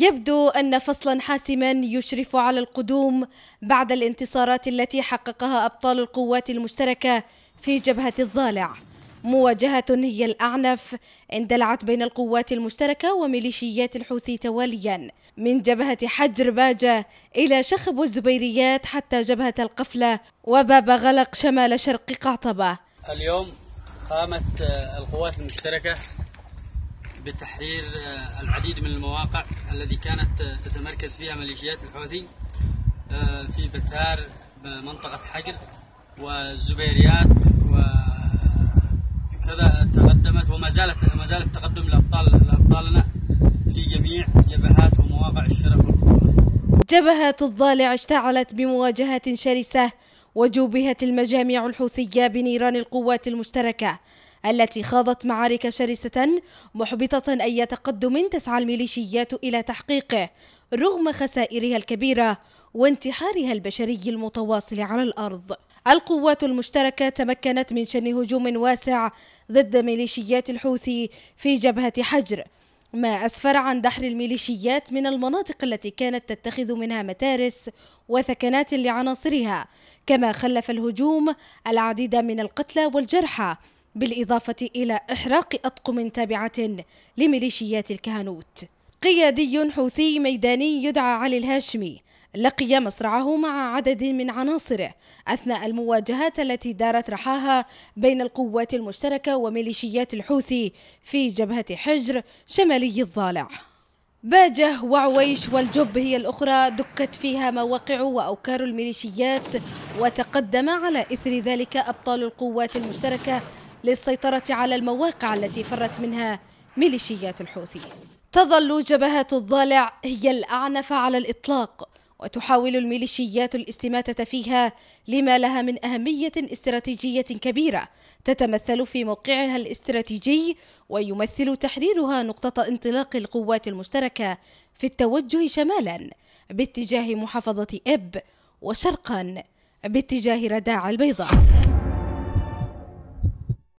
يبدو أن فصلا حاسما يشرف على القدوم بعد الانتصارات التي حققها أبطال القوات المشتركة في جبهة الظالع مواجهة هي الأعنف اندلعت بين القوات المشتركة وميليشيات الحوثي تواليا من جبهة حجر باجة إلى شخب الزبيريات حتى جبهة القفلة وباب غلق شمال شرق قعطبة اليوم قامت القوات المشتركة بتحرير آه، العديد من المواقع التي كانت آه، تتمركز فيها ميليشيات الحوثي آه، في بتار منطقة حجر والزبيريات وكذا تقدمت وما زالت ما زالت تقدم لأبطال لأبطالنا في جميع جبهات ومواقع الشرف والبطولة جبهة الضالع اشتعلت بمواجهة شرسة وجوبهت المجاميع الحوثية بنيران القوات المشتركة التي خاضت معارك شرسة محبطة أي تقدم تسعى الميليشيات إلى تحقيقه رغم خسائرها الكبيرة وانتحارها البشري المتواصل على الأرض القوات المشتركة تمكنت من شن هجوم واسع ضد ميليشيات الحوثي في جبهة حجر ما أسفر عن دحر الميليشيات من المناطق التي كانت تتخذ منها متارس وثكنات لعناصرها كما خلف الهجوم العديد من القتلى والجرحى بالإضافة إلى إحراق أطقم تابعة لميليشيات الكهنوت قيادي حوثي ميداني يدعى علي الهاشمي لقي مصرعه مع عدد من عناصره أثناء المواجهات التي دارت رحاها بين القوات المشتركة وميليشيات الحوثي في جبهة حجر شمالي الضالع باجه وعويش والجب هي الأخرى دكت فيها مواقع وأوكار الميليشيات وتقدم على إثر ذلك أبطال القوات المشتركة للسيطرة على المواقع التي فرت منها ميليشيات الحوثي تظل جبهة الضالع هي الأعنف على الإطلاق وتحاول الميليشيات الاستماتة فيها لما لها من أهمية استراتيجية كبيرة تتمثل في موقعها الاستراتيجي ويمثل تحريرها نقطة انطلاق القوات المشتركة في التوجه شمالا باتجاه محافظة إب وشرقا باتجاه رداع البيضاء